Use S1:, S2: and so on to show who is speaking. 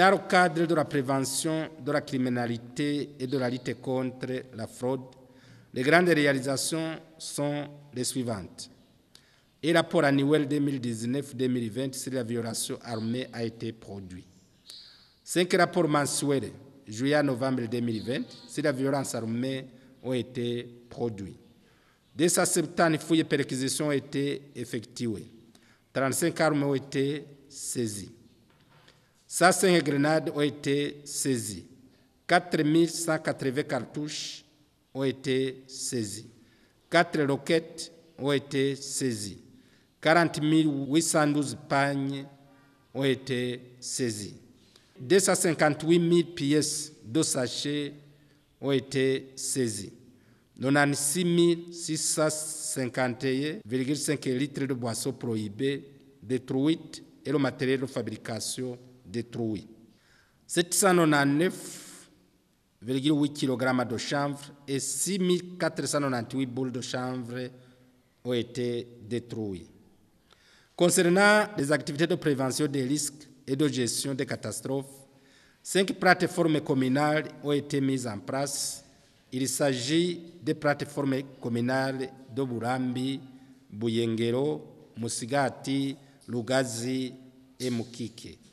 S1: dans le cadre de la prévention de la criminalité et de la lutte contre la fraude, les grandes réalisations sont les suivantes. Un rapport annuel 2019-2020 sur la violation armée a été produit. Cinq rapports mensuels, juillet novembre 2020, sur la violence armée ont été produits. 270 fouilles et perquisitions ont été effectuées. 35 armes ont été saisies. 105 grenades ont été saisies. 4180 cartouches ont été saisies. 4 roquettes ont été saisies. 40 812 pagnes ont été saisies. 258 000 pièces de sachets ont été saisies. 96 651,5 litres de boissons prohibées détruites et le matériel de fabrication détruit. 799,8 kg de chanvre et 6498 boules de chanvre ont été détruites. Concernant les activités de prévention des risques et de gestion des catastrophes, cinq plateformes communales ont été mises en place. Il s'agit des plateformes communales de Burambi, Buyengero, Musigati, Lugazi et Mukike.